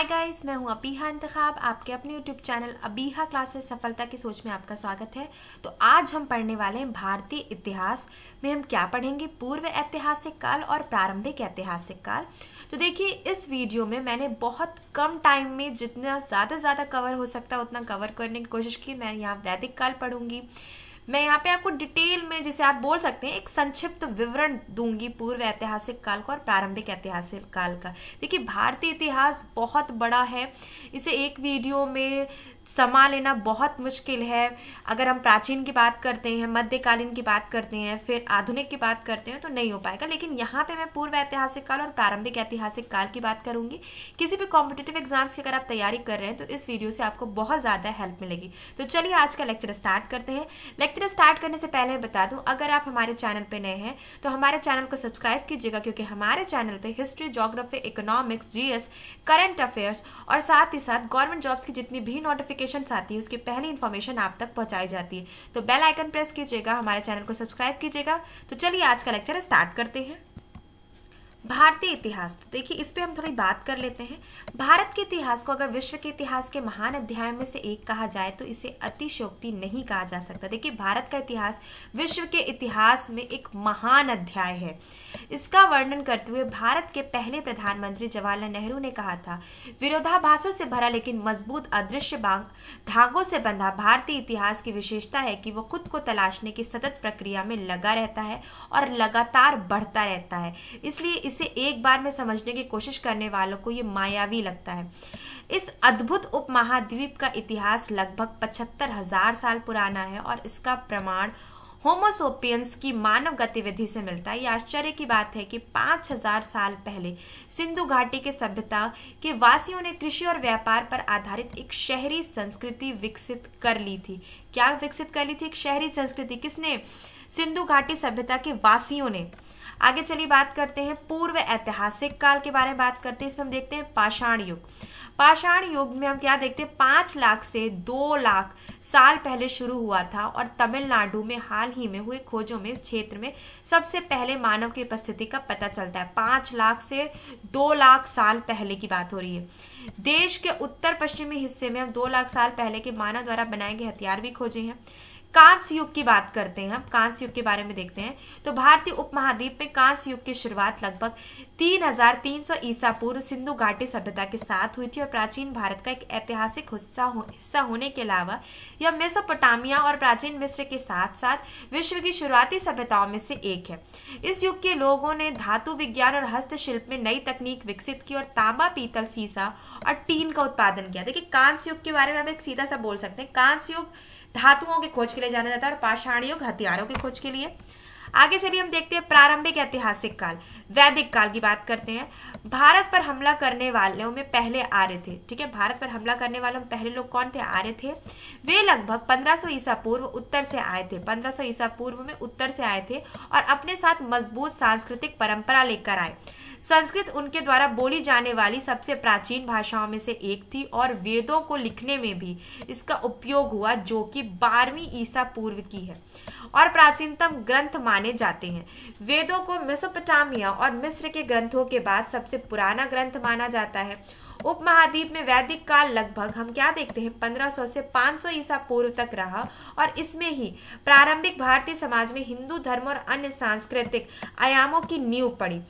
hi guys मैं हूं अबीहा इंतखाब आपके अपने यूट्यूब चैनल अबीहा क्लासेस सफलता की सोच में आपका स्वागत है तो आज हम पढ़ने वाले हैं भारतीय इतिहास में हम क्या पढ़ेंगे पूर्व ऐतिहासिक काल और प्रारंभिक ऐतिहासिक काल तो देखिए इस वीडियो में मैंने बहुत कम टाइम में जितना ज़्यादा से ज़्यादा कवर हो सकता है उतना कवर करने की कोशिश की मैं यहाँ वैदिक काल पढ़ूंगी मैं यहाँ पे आपको डिटेल में जिसे आप बोल सकते हैं एक संक्षिप्त विवरण दूंगी पूर्व ऐतिहासिक काल का और प्रारंभिक ऐतिहासिक काल का देखिए भारतीय इतिहास बहुत बड़ा है इसे एक वीडियो में समा लेना बहुत मुश्किल है अगर हम प्राचीन की बात करते हैं मध्यकालीन की बात करते हैं फिर आधुनिक की बात करते हैं तो नहीं हो पाएगा लेकिन यहाँ पे मैं पूर्व ऐतिहासिक काल और प्रारंभिक ऐतिहासिक काल की बात करूंगी किसी भी कॉम्पिटेटिव एग्जाम्स की अगर आप तैयारी कर रहे हैं तो इस वीडियो से आपको बहुत ज़्यादा हेल्प मिलेगी तो चलिए आज का लेक्चर स्टार्ट करते हैं लेक्चर स्टार्ट करने से पहले बता दूँ अगर आप हमारे चैनल पर नए हैं तो हमारे चैनल को सब्सक्राइब कीजिएगा क्योंकि हमारे चैनल पर history geography economics GS current affairs और साथ ही साथ गवर्नमेंट जॉब्स की जितनी भी नोटिफिक नोटिफिकेशन आती है उसकी पहली इन्फॉर्मेशन आप तक पहुँचाई जाती है तो बेल आइकन प्रेस कीजिएगा हमारे चैनल को सब्सक्राइब कीजिएगा तो चलिए आज का लेक्चर स्टार्ट करते हैं भारतीय इतिहास तो देखिए इस पर हम थोड़ी बात कर लेते हैं भारत के इतिहास को अगर विश्व के इतिहास के महान अध्याय में से एक कहा जाए तो इसे अतिशोक्ति नहीं कहा जा सकता देखिए भारत का इतिहास विश्व के इतिहास में एक महान अध्याय है इसका वर्णन करते हुए भारत के पहले प्रधानमंत्री जवाहरलाल नेहरू ने कहा था विरोधाभासों से भरा लेकिन मजबूत अदृश्य धागों से बंधा भारतीय इतिहास की विशेषता है कि वो खुद को तलाशने की सतत प्रक्रिया में लगा रहता है और लगातार बढ़ता रहता है इसलिए इसे एक बार में समझने की कोशिश करने वालों को ये मायावी लगता है इस अद्भुत उपमहाद्वीप का इतिहास लगभग पचहत्तर हजार साल पुराना है और इसका प्रमाण होमोसोपियंस की मानव गतिविधि से मिलता है यह आश्चर्य की बात है कि 5000 साल पहले सिंधु घाटी के सभ्यता के वासियों ने कृषि और व्यापार पर आधारित एक शहरी संस्कृति विकसित कर ली थी क्या विकसित कर ली थी एक शहरी संस्कृति किसने सिंधु घाटी सभ्यता के वासियों ने आगे चलिए बात करते हैं पूर्व ऐतिहासिक काल के बारे में बात करते हैं इसमें हम देखते हैं पाषाण युग पाषाण युग में हम क्या देखते हैं पांच लाख से दो लाख साल पहले शुरू हुआ था और तमिलनाडु में हाल ही में हुई खोजों में इस क्षेत्र में सबसे पहले मानव की उपस्थिति का पता चलता है पांच लाख से दो लाख साल पहले की बात हो रही है देश के उत्तर पश्चिमी हिस्से में हम दो लाख साल पहले के मानव द्वारा बनाए गए हथियार भी खोजे हैं कांस्य युग की बात करते हैं हम कांस्य युग के बारे में देखते हैं तो भारतीय उपमहाद्वीप में कांस्य युग की शुरुआत लगभग 3300 ईसा पूर्व सिंधु घाटी सभ्यता के साथ हुई थी और प्राचीन भारत का एक ऐतिहासिक हिस्सा हो, हिस्सा होने के अलावा यह मेसोपोटामिया और प्राचीन मिस्र के साथ साथ विश्व की शुरुआती सभ्यताओं में से एक है इस युग के लोगों ने धातु विज्ञान और हस्तशिल्प में नई तकनीक विकसित की और तांबा पीतल सीसा और टीन का उत्पादन किया देखिए कांस्य युग के बारे में हम एक सीधा सा बोल सकते हैं कांस्य युग धातुओं की खोज के लिए जाना जाता है और पाषाण युग हथियारों की खोज के लिए आगे चलिए हम देखते हैं प्रारंभिक ऐतिहासिक काल वैदिक काल की बात करते हैं भारत पर हमला करने वालों में पहले आर्य थे ठीक है भारत पर हमला करने वालों में पहले लोग कौन थे आर्य थे वे लगभग 1500 ईसा पूर्व उत्तर से आए थे 1500 ईसा पूर्व में उत्तर से आए थे और अपने साथ मजबूत सांस्कृतिक परंपरा लेकर आए संस्कृत उनके द्वारा बोली जाने वाली सबसे प्राचीन भाषाओं में से एक थी और वेदों को लिखने में भी इसका उपयोग हुआ जो कि बारहवीं ईसा पूर्व की है और प्राचीनतम ग्रंथ माने जाते हैं वेदों को मिसोपटामिया और मिस्र के ग्रंथों के बाद सबसे पुराना ग्रंथ माना जाता है उपमहाद्वीप में वैदिक काल लगभग हम क्या देखते हैं 1500 से 500 ईसा पूर्व तक रहा और इसमें ही प्रारंभिक भारतीय समाज में हिंदू धर्म और अन्य सांस्कृतिक आयामों की नींव पड़ी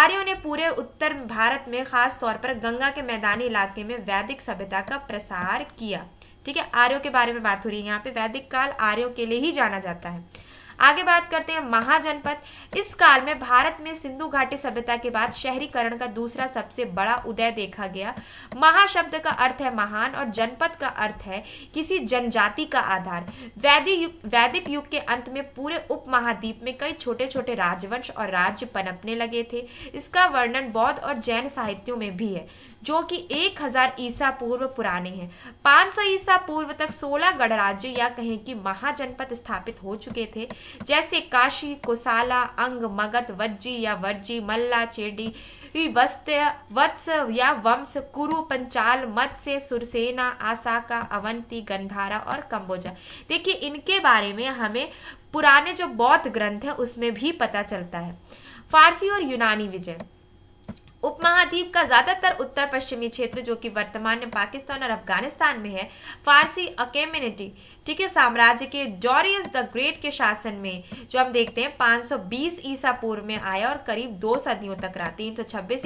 आर्यों ने पूरे उत्तर भारत में खास तौर पर गंगा के मैदानी इलाके में वैदिक सभ्यता का प्रसार किया ठीक है आर्यों के बारे में बात हो रही है यहाँ पे वैदिक काल आर्यों के लिए ही जाना जाता है आगे बात करते हैं महाजनपद इस काल में भारत में सिंधु घाटी सभ्यता के बाद शहरीकरण का दूसरा सबसे बड़ा उदय देखा गया महाशब्द का अर्थ है महान और जनपद का अर्थ है किसी जनजाति का आधार वैदिक युग वैदिक युग के अंत में पूरे उपमहाद्वीप में कई छोटे छोटे राजवंश और राज्य पनपने लगे थे इसका वर्णन बौद्ध और जैन साहित्यों में भी है जो कि 1000 ईसा पूर्व पुराने हैं 500 ईसा पूर्व तक 16 गणराज्य या कहें कि महाजनपद स्थापित हो चुके थे जैसे काशी कुशाला अंग मगध वज्जी या वर्जी मल्ला चेडी वस्त वत्स या वंश कुरु पंचाल मत्स्य सुरसेना आसाका अवंती गंधारा और कंबोजा देखिए इनके बारे में हमें पुराने जो बौद्ध ग्रंथ है उसमें भी पता चलता है फारसी और यूनानी विजय उपमहाद्वीप का ज्यादातर उत्तर पश्चिमी क्षेत्र जो कि वर्तमान में पाकिस्तान और अफगानिस्तान में है फारसी अकेमिनिटी ठीक है साम्राज्य के जॉरियस द ग्रेट के शासन में जो हम देखते हैं 520 ईसा पूर्व में आया और करीब दो सदियों तक रहा तीन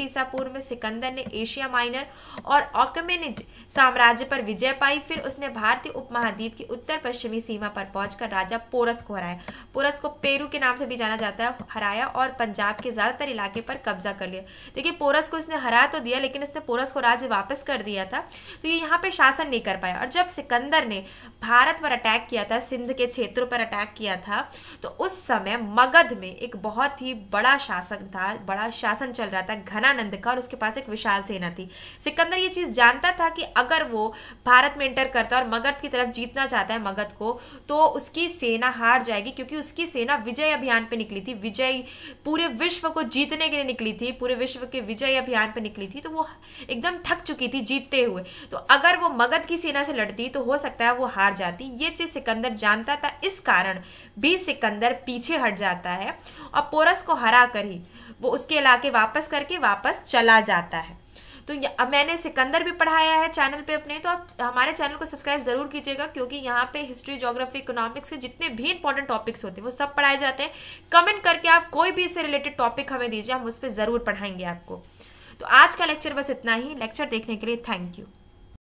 ईसा पूर्व में सिकंदर ने एशिया माइनर और ऑकमेनिट साम्राज्य पर विजय पाई फिर उसने भारतीय उपमहाद्वीप की उत्तर पश्चिमी सीमा पर पहुंचकर राजा पोरस को हराया पोरस को पेरू के नाम से भी जाना जाता है हराया और पंजाब के ज्यादातर इलाके पर कब्जा कर लिया देखिए पोरस को इसने हरा तो दिया लेकिन इसने पोरस को राज्य वापस कर दिया था तो ये यहाँ पे शासन नहीं कर पाया और जब सिकंदर ने भारत पर अटैक किया था सिंध के क्षेत्रों पर अटैक किया था तो उस समय मगध में एक बहुत ही बड़ा शासक था बड़ा शासन चल रहा था घनानंद का और उसके पास एक विशाल सेना थी सिकंदर ये चीज़ जानता था कि अगर वो भारत में एंटर करता और मगध की तरफ जीतना चाहता है मगध को तो उसकी सेना हार जाएगी क्योंकि उसकी सेना विजय अभियान पे निकली थी विजय पूरे विश्व को जीतने के लिए निकली थी पूरे विश्व के विजय विजय अभियान पर निकली थी तो वो एकदम थक चुकी थी जीतते हुए तो अगर वो मगध की सेना से लड़ती तो हो सकता है वो हार जाती ये चीज सिकंदर जानता था इस कारण भी सिकंदर पीछे हट जाता है और पोरस को हरा कर ही वो उसके इलाके वापस करके वापस चला जाता है तो अब मैंने सिकंदर भी पढ़ाया है चैनल पे अपने तो आप हमारे चैनल को सब्सक्राइब जरूर कीजिएगा क्योंकि यहाँ पे हिस्ट्री जोग्राफी इकोनॉमिक्स के जितने भी इंपॉर्टेंट टॉपिक्स होते हैं वो सब पढ़ाए जाते हैं कमेंट करके आप कोई भी इससे रिलेटेड टॉपिक हमें दीजिए हम उस पर ज़रूर पढ़ाएंगे आपको तो आज का लेक्चर बस इतना ही लेक्चर देखने के लिए थैंक यू